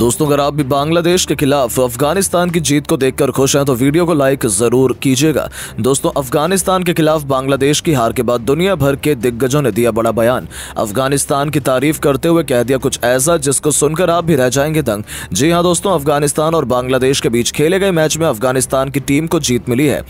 दोस्तों अगर आप भी बांग्लादेश के खिलाफ अफगानिस्तान की जीत को देखकर खुश हैं तो वीडियो को लाइक जरूर कीजिएगा दोस्तों अफगानिस्तान के खिलाफ बांग्लादेश की हार के बाद दुनिया भर के दिग्गजों ने दिया बड़ा बयान अफगानिस्तान की तारीफ करते हुए कह दिया कुछ ऐसा जिसको सुनकर आप भी रह जाएंगे दंग जी हाँ दोस्तों अफगानिस्तान और बांग्लादेश के बीच खेले गए मैच में अफगानिस्तान की टीम को जीत मिली है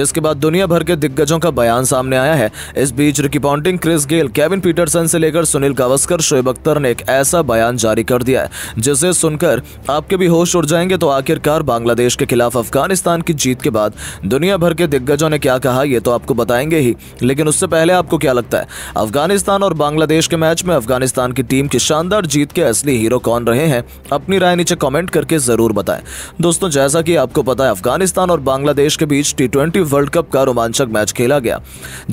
जिसके बाद दुनिया भर के दिग्गजों का बयान सामने आया है इस बीच Ricky Ponting Chris Gayle Kevin Pietersen से लेकर सुनील गावस्कर शोएब अख्तर ने एक ऐसा बयान जारी कर दिया है जिसे सुनकर आपके भी होश उड़ जाएंगे तो आखिरकार बांग्लादेश के खिलाफ अफगानिस्तान की जीत के बाद दुनिया भर के दिग्गजों ने क्या कहा यह तो आपको बताएंगे ही लेकिन उससे पहले आपको क्या लगता है अफगानिस्तान और बांग्लादेश के मैच में अफगानिस्तान की टीम की शानदार जीत के असली हीरो कौन रहे हैं अपनी राय नीचे कॉमेंट करके जरूर बताए दोस्तों जैसा की आपको पता है अफगानिस्तान और बांग्लादेश के बीच टी वर्ल्ड कप का रोमांचक मैच खेला गया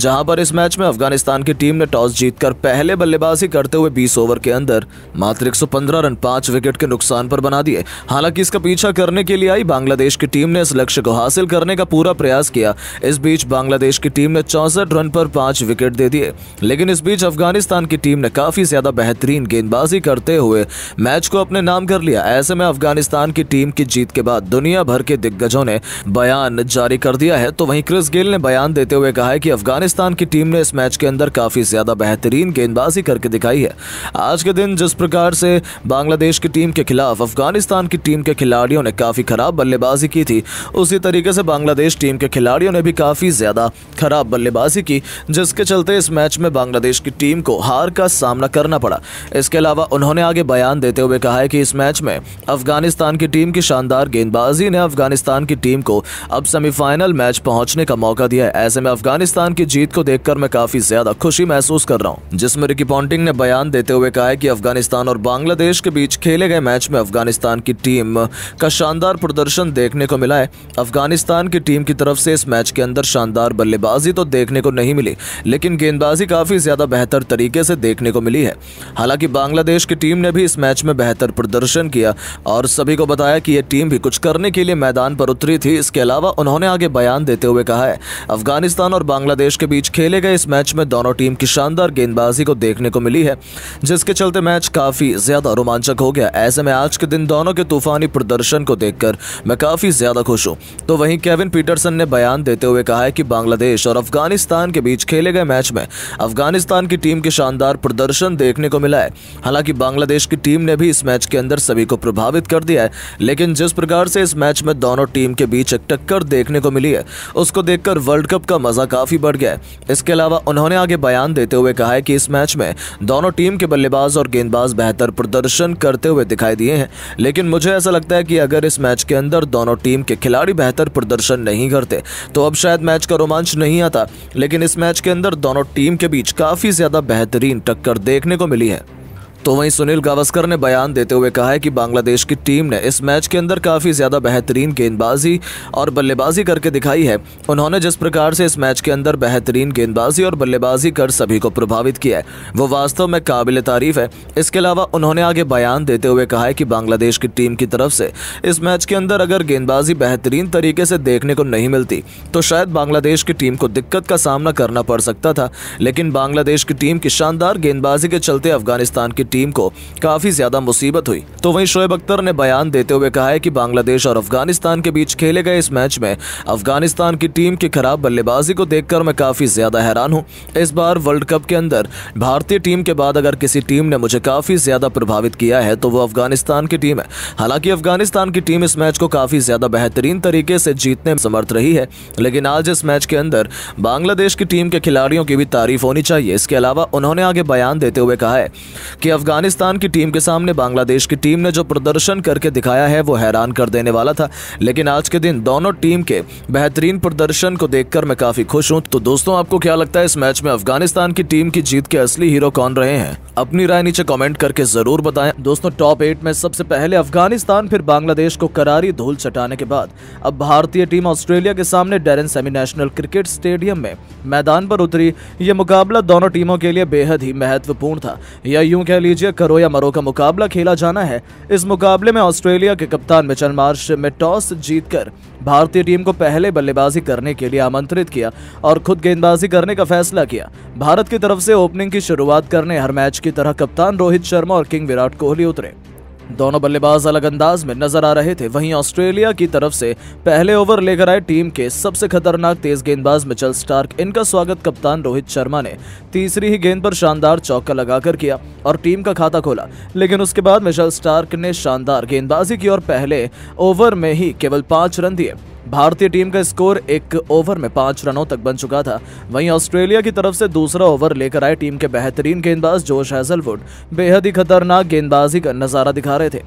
जहां पर इस मैच में अफगानिस्तान की टीम ने टॉस जीतकर पहले बल्लेबाजी करते हुए बीस ओवर के अंदर मात्र एक रन पांच विकेट के नुकसान नुकसान पर बना दिए हालांकि इसका पीछा करने के लिए आई बांग्लादेश की टीम ने इस लक्ष्य को हासिल करने का पूरा प्रयास किया इस बीच बांग्लादेश की टीम ने चौसठ रन पर पांच विकेट दे दिए लेकिन इस बीच अफगानिस्तान की टीम ने काफी ज्यादा बेहतरीन गेंदबाजी करते हुए मैच को अपने नाम कर लिया ऐसे में अफगानिस्तान की टीम की जीत के बाद दुनिया भर के दिग्गजों ने बयान जारी कर दिया है तो वहीं क्रिस गेल ने बयान देते हुए कहा है कि अफगानिस्तान की टीम ने इस मैच के अंदर काफी ज्यादा बेहतरीन गेंदबाजी करके दिखाई है आज के दिन जिस प्रकार से बांग्लादेश की टीम के खिलाफ अफगानिस्तान की टीम के खिलाड़ियों ने काफ़ी ख़राब बल्लेबाजी की थी उसी तरीके से बांग्लादेश टीम के खिलाड़ियों ने भी काफ़ी ज़्यादा खराब बल्लेबाजी की जिसके चलते इस मैच में बांग्लादेश की टीम को हार का सामना करना पड़ा इसके अलावा उन्होंने आगे बयान देते हुए कहा है कि इस मैच में अफगानिस्तान की टीम की शानदार गेंदबाजी ने अफगानिस्तान की टीम को अब सेमीफाइनल मैच पहुंचने का मौका दिया है ऐसे में अफगानिस्तान की जीत को देखकर मैं काफी ज्यादा खुशी महसूस कर रहा हूं जिसमें रिकी पॉन्टिंग ने बयान देते हुए कहा है कि अफगानिस्तान और बांग्लादेश के बीच खेले गए मैच मैच में अफगानिस्तान की टीम का शानदार प्रदर्शन देखने को मिला है अफगानिस्तान की टीम की तरफ से इस मैच के अंदर शानदार बल्लेबाजी तो देखने को नहीं मिली लेकिन गेंदबाजी काफ़ी ज़्यादा बेहतर तरीके से देखने को मिली है हालांकि बांग्लादेश की टीम ने भी इस मैच में बेहतर प्रदर्शन किया और सभी को बताया कि यह टीम भी कुछ करने के लिए मैदान पर उतरी थी इसके अलावा उन्होंने आगे बयान देते हुए कहा है अफगानिस्तान और बांग्लादेश के बीच खेले गए इस मैच में दोनों टीम की शानदार गेंदबाजी को देखने को मिली है जिसके चलते मैच काफ़ी ज़्यादा रोमांचक हो गया ऐसे में आज के दिन दोनों के तूफानी प्रदर्शन को देखकर मैं काफ़ी ज़्यादा खुश हूँ तो वहीं केविन पीटरसन ने बयान देते हुए कहा है कि बांग्लादेश और अफगानिस्तान के बीच खेले गए मैच में अफगानिस्तान की टीम के शानदार प्रदर्शन देखने को मिला है हालांकि बांग्लादेश की टीम ने भी इस मैच के अंदर सभी को प्रभावित कर दिया है लेकिन जिस प्रकार से इस मैच में दोनों टीम के बीच एक टक्कर देखने को मिली है उसको देखकर वर्ल्ड कप का मजा काफी बढ़ गया है इसके अलावा उन्होंने आगे बयान देते हुए कहा है कि इस मैच में दोनों टीम के बल्लेबाज और गेंदबाज बेहतर प्रदर्शन करते हुए दिखाई दिए दिए हैं लेकिन मुझे ऐसा लगता है कि अगर इस मैच के अंदर दोनों टीम के खिलाड़ी बेहतर प्रदर्शन नहीं करते तो अब शायद मैच का रोमांच नहीं आता लेकिन इस मैच के अंदर दोनों टीम के बीच काफ़ी ज़्यादा बेहतरीन टक्कर देखने को मिली है तो वहीं सुनील गावस्कर ने बयान देते हुए कहा है कि बांग्लादेश की टीम ने इस मैच के अंदर काफ़ी ज़्यादा बेहतरीन गेंदबाजी और बल्लेबाजी करके दिखाई है उन्होंने जिस प्रकार से इस मैच के अंदर बेहतरीन गेंदबाजी और बल्लेबाजी कर सभी को प्रभावित किया है वो वास्तव में काबिल तारीफ है इसके अलावा उन्होंने आगे बयान देते हुए कहा है कि बांग्लादेश की टीम की तरफ से इस मैच के अंदर अगर गेंदबाजी बेहतरीन तरीके से देखने को नहीं मिलती तो शायद बांग्लादेश की टीम को दिक्कत का सामना करना पड़ सकता था लेकिन बांग्लादेश की टीम की शानदार गेंदबाजी के चलते अफगानिस्तान की टीम को काफी ज्यादा मुसीबत हुई तो वहीं शोएब अख्तर ने बयान देते हुए कहा है कि बांग्लादेश और अफगानिस्तान के बीच खेले गए इस मैच में अफगानिस्तान की टीम की खराब बल्लेबाजी को देखकर मैं काफी ज्यादा हैरान हूँ इस बार वर्ल्ड कप के अंदर भारतीय टीम के बाद अगर किसी टीम ने मुझे काफी ज्यादा प्रभावित किया है तो वो अफगानिस्तान की टीम है हालांकि अफगानिस्तान की टीम इस मैच को काफी ज्यादा बेहतरीन तरीके से जीतने में समर्थ रही है लेकिन आज इस मैच के अंदर बांग्लादेश की टीम के खिलाड़ियों की भी तारीफ होनी चाहिए इसके अलावा उन्होंने आगे बयान देते हुए कहा है कि अफगानिस्तान की टीम के सामने बांग्लादेश की टीम ने जो प्रदर्शन करके दिखाया है वो हैरान कर देने वाला था लेकिन आज के दिन दोनों टीम के बेहतरीन प्रदर्शन को देखकर मैं काफी खुश हूँ तो दोस्तों आपको क्या लगता है इस मैच में अफगानिस्तान की टीम की जीत के असली हीरो कौन रहे हैं अपनी राय नीचे कॉमेंट करके जरूर बताए दोस्तों टॉप एट में सबसे पहले अफगानिस्तान फिर बांग्लादेश को करारी धूल चटाने के बाद अब भारतीय टीम ऑस्ट्रेलिया के सामने Darren Sammy national cricket stadium में मैदान पर उतरी ये मुकाबला दोनों टीमों के लिए बेहद ही महत्वपूर्ण था या यूं कह लीजिए करो या मरो का मुकाबला खेला जाना है इस मुकाबले में ऑस्ट्रेलिया के कप्तान मिचन मार्श में टॉस जीतकर भारतीय टीम को पहले बल्लेबाजी करने के लिए आमंत्रित किया और खुद गेंदबाजी करने का फैसला किया भारत की तरफ से ओपनिंग की शुरुआत करने हर मैच की तरह कप्तान रोहित शर्मा और किंग विराट कोहली उतरे दोनों बल्लेबाज अलग अंदाज में नजर आ रहे थे वहीं ऑस्ट्रेलिया की तरफ से पहले ओवर लेकर आए टीम के सबसे खतरनाक तेज गेंदबाज मिचल स्टार्क इनका स्वागत कप्तान रोहित शर्मा ने तीसरी ही गेंद पर शानदार चौका लगाकर किया और टीम का खाता खोला लेकिन उसके बाद मिचल स्टार्क ने शानदार गेंदबाजी की और पहले ओवर में ही केवल पांच रन दिए भारतीय टीम का स्कोर एक ओवर में पांच रनों तक बन चुका था वहीं ऑस्ट्रेलिया की तरफ से दूसरा ओवर लेकर आए टीम के बेहतरीन गेंदबाज जोश हैजलवुड बेहद ही खतरनाक गेंदबाजी का नजारा दिखा रहे थे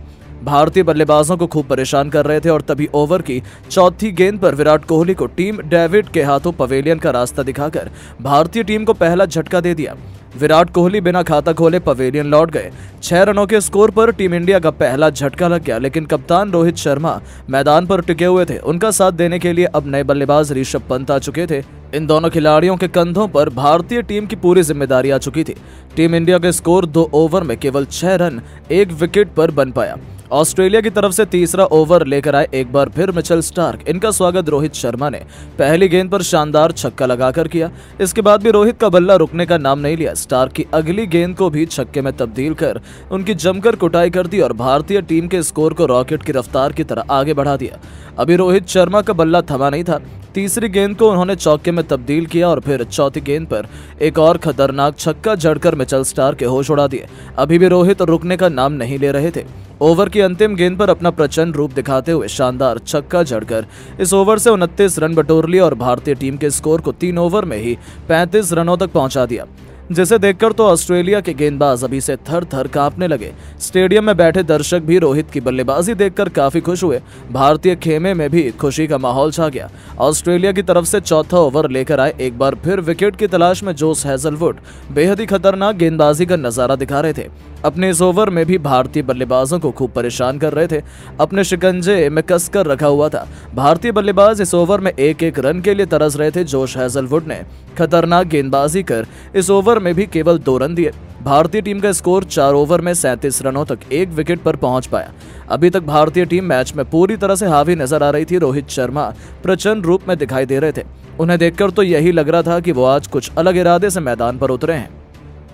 भारतीय बल्लेबाजों को खूब परेशान कर रहे थे और तभी ओवर की चौथी गेंद पर विराट कोहली को टीम डेविड के हाथों पवेलियन का रास्ता दिखाकर भारतीय टीम को पहला झटका दे दिया विराट कोहली बिना खाता खोले पवेलियन लौट गए छह रनों के स्कोर पर टीम इंडिया का पहला झटका लग गया लेकिन कप्तान रोहित शर्मा मैदान पर टिके हुए थे उनका साथ देने के लिए अब नए बल्लेबाज ऋषभ पंत आ चुके थे इन दोनों खिलाड़ियों के कंधों पर भारतीय टीम की पूरी जिम्मेदारी आ चुकी थी टीम इंडिया के स्कोर दो ओवर में केवल छह रन एक विकेट पर बन पाया ऑस्ट्रेलिया की तरफ से तीसरा ओवर लेकर आए एक बार फिर मिचेल स्टार्क इनका स्वागत रोहित शर्मा ने पहली गेंद पर शानदार छक्का लगाकर किया इसके बाद भी रोहित का बल्ला रुकने का नाम नहीं लिया स्टार्क की अगली गेंद को भी छक्के में तब्दील कर उनकी जमकर कुटाई कर दी और भारतीय टीम के स्कोर को रॉकेट की रफ्तार की तरह आगे बढ़ा दिया अभी रोहित शर्मा का बल्ला थमा नहीं था तीसरी गेंद को उन्होंने चौके में तब्दील किया और फिर चौथी गेंद पर एक और खतरनाक छक्का जड़कर मिचल स्टार के होश उड़ा दिए अभी भी रोहित रुकने का नाम नहीं ले रहे थे ओवर की अंतिम गेंद पर अपना प्रचंड रूप दिखाते हुए शानदार छक्का जड़कर इस ओवर से उनतीस रन बटोर लिए और भारतीय टीम के स्कोर को तीन ओवर में ही पैंतीस रनों तक पहुंचा दिया जिसे देखकर तो ऑस्ट्रेलिया के गेंदबाज अभी से थर थर कांपने लगे स्टेडियम में बैठे दर्शक भी रोहित की बल्लेबाजी देखकर काफी खुश हुए भारतीय खेमे में भी खुशी का माहौल छा गया ऑस्ट्रेलिया की तरफ से चौथा ओवर लेकर आए एक बार फिर विकेट की तलाश में जोस हैजलवुड बेहद ही खतरनाक गेंदबाजी का नजारा दिखा रहे थे अपने इस ओवर में भी भारतीय बल्लेबाजों को खूब परेशान कर रहे थे अपने शिकंजे में कसकर रखा हुआ था भारतीय बल्लेबाज इस ओवर में एक एक रन के लिए तरस रहे थे जोश हैजलवुड ने खतरनाक गेंदबाजी कर इस ओवर में भी केवल दो रन दिए भारतीय टीम का स्कोर चार ओवर में सैंतीस रनों तक एक विकेट पर पहुंच पाया अभी तक भारतीय टीम मैच में पूरी तरह से हावी नजर आ रही थी रोहित शर्मा प्रचंड रूप में दिखाई दे रहे थे उन्हें देखकर तो यही लग रहा था कि वो आज कुछ अलग इरादे से मैदान पर उतरे हैं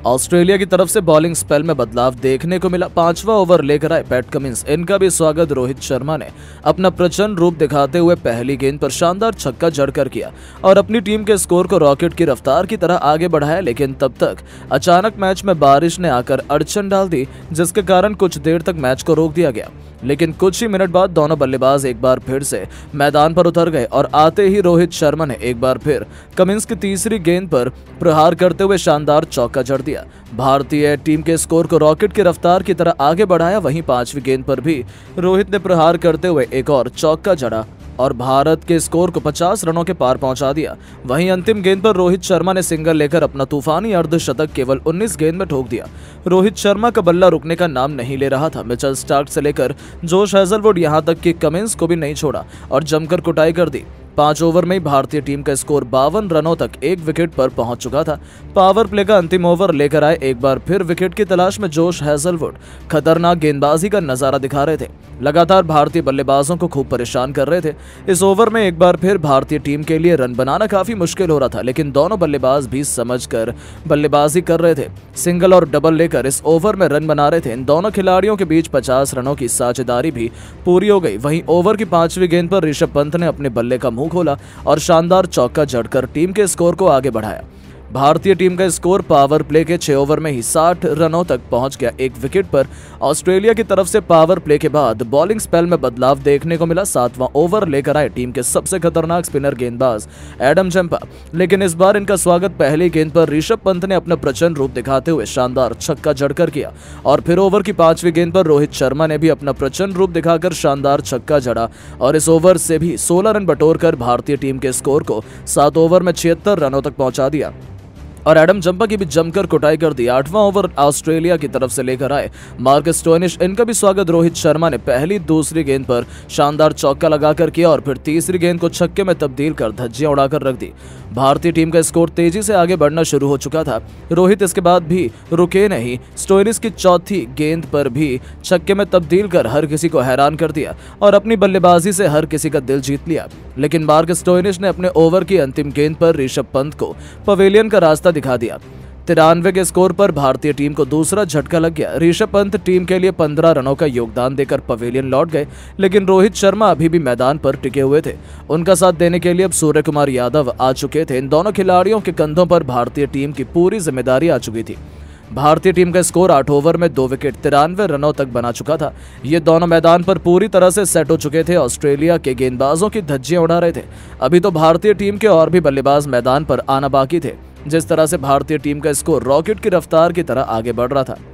ऑस्ट्रेलिया की तरफ से बॉलिंग स्पेल में बदलाव देखने को मिला पांचवा ओवर लेकर आए पैट कमिंस इनका भी स्वागत रोहित शर्मा ने अपना प्रचंड रूप दिखाते हुए पहली गेंद पर शानदार छक्का जड़कर किया और अपनी टीम के स्कोर को रॉकेट की रफ्तार की तरह आगे बढ़ाया लेकिन तब तक अचानक मैच में बारिश ने आकर अड़चन डाल दी जिसके कारण कुछ देर तक मैच को रोक दिया गया लेकिन कुछ ही मिनट बाद दोनों बल्लेबाज एक बार फिर से मैदान पर उतर गए और आते ही रोहित शर्मा ने एक बार फिर कमिंस की तीसरी गेंद पर प्रहार करते हुए शानदार चौका जड़ दिया भारतीय टीम के स्कोर को रॉकेट की रफ्तार की तरह आगे बढ़ाया वहीं पांचवी गेंद पर भी रोहित ने प्रहार करते हुए एक और चौका जड़ा और भारत के स्कोर को 50 रनों के पार पहुंचा दिया वहीं अंतिम गेंद पर रोहित शर्मा ने सिंगल लेकर अपना तूफानी अर्धशतक केवल 19 गेंद में ठोक दिया रोहित शर्मा का बल्ला रुकने का नाम नहीं ले रहा था मिचल स्टार्क से लेकर जोश हैजलवुड यहां तक कि कमिंस को भी नहीं छोड़ा और जमकर कुटाई कर दी पांच ओवर में भारतीय टीम का स्कोर बावन रनों तक एक विकेट पर पहुंच चुका था पावर प्ले का अंतिम ओवर लेकर आए एक बार फिर विकेट की तलाश में जोश हैजलवुड खतरनाक गेंदबाजी का नजारा दिखा रहे थे लगातार भारतीय बल्लेबाजों को खूब परेशान कर रहे थे इस ओवर में एक बार फिर भारतीय टीम के लिए रन बनाना काफी मुश्किल हो रहा था लेकिन दोनों बल्लेबाज भी समझ कर बल्लेबाजी कर रहे थे सिंगल और डबल लेकर इस ओवर में रन बना रहे थे इन दोनों खिलाड़ियों के बीच पचास रनों की साझेदारी भी पूरी हो गई वहीं ओवर की पांचवी गेंद पर ऋषभ पंत ने अपने बल्ले का मुंह मुंह खोला और शानदार चौका जड़कर टीम के स्कोर को आगे बढ़ाया भारतीय टीम का स्कोर पावर प्ले के छह ओवर में ही साठ रनों तक पहुंच गया एक विकेट पर ऑस्ट्रेलिया की तरफ से पावर प्ले के बाद बॉलिंग स्पेल में बदलाव देखने को मिला सातवां ओवर लेकर आए टीम के सबसे खतरनाक स्पिनर गेंदबाज एडम जम्पा लेकिन इस बार इनका स्वागत पहली गेंद पर ऋषभ पंत ने अपना प्रचंड रूप दिखाते हुए शानदार छक्का जड़कर किया और फिर ओवर की पांचवी गेंद पर रोहित शर्मा ने भी अपना प्रचंड रूप दिखाकर शानदार छक्का जड़ा और इस ओवर से भी सोलह रन बटोर भारतीय टीम के स्कोर को सात ओवर में छिहत्तर रनों तक पहुंचा दिया और एडम जंपा की भी जमकर कुटाई कर दी आठवां ओवर ऑस्ट्रेलिया की तरफ से लेकर आए मार्क स्टोनिश इनका भी स्वागत रोहित शर्मा ने पहली दूसरी गेंद पर शानदार चौका लगाकर किया और फिर तीसरी गेंद को छक्के में तब्दील कर धज्जियां उड़ाकर रख दी भारतीय टीम का स्कोर तेजी से आगे बढ़ना शुरू हो चुका था रोहित इसके बाद भी रुके नहीं स्टोनिस की चौथी गेंद पर भी छक्के में तब्दील कर हर किसी को हैरान कर दिया और अपनी बल्लेबाजी से हर किसी का दिल जीत लिया लेकिन मार्क स्टोइनिश ने अपने ओवर की अंतिम गेंद पर ऋषभ पंत को पवेलियन का रास्ता दिखा दिया तिरानवे के स्कोर पर भारतीय टीम को दूसरा झटका लग गया ऋषभ पंत टीम के लिए पंद्रह रनों का योगदान देकर पवेलियन लौट गए लेकिन रोहित शर्मा अभी भी मैदान पर टिके हुए थे उनका साथ देने के लिए अब सूर्य कुमार यादव आ चुके थे इन दोनों खिलाड़ियों के कंधों पर भारतीय टीम की पूरी जिम्मेदारी आ चुकी थी भारतीय टीम का स्कोर आठ ओवर में दो विकेट तिरानवे रनों तक बना चुका था ये दोनों मैदान पर पूरी तरह से सेट हो चुके थे ऑस्ट्रेलिया के गेंदबाजों की धज्जियां उड़ा रहे थे अभी तो भारतीय टीम के और भी बल्लेबाज मैदान पर आना बाकी थे जिस तरह से भारतीय टीम का स्कोर रॉकेट की रफ्तार की तरह आगे बढ़ रहा था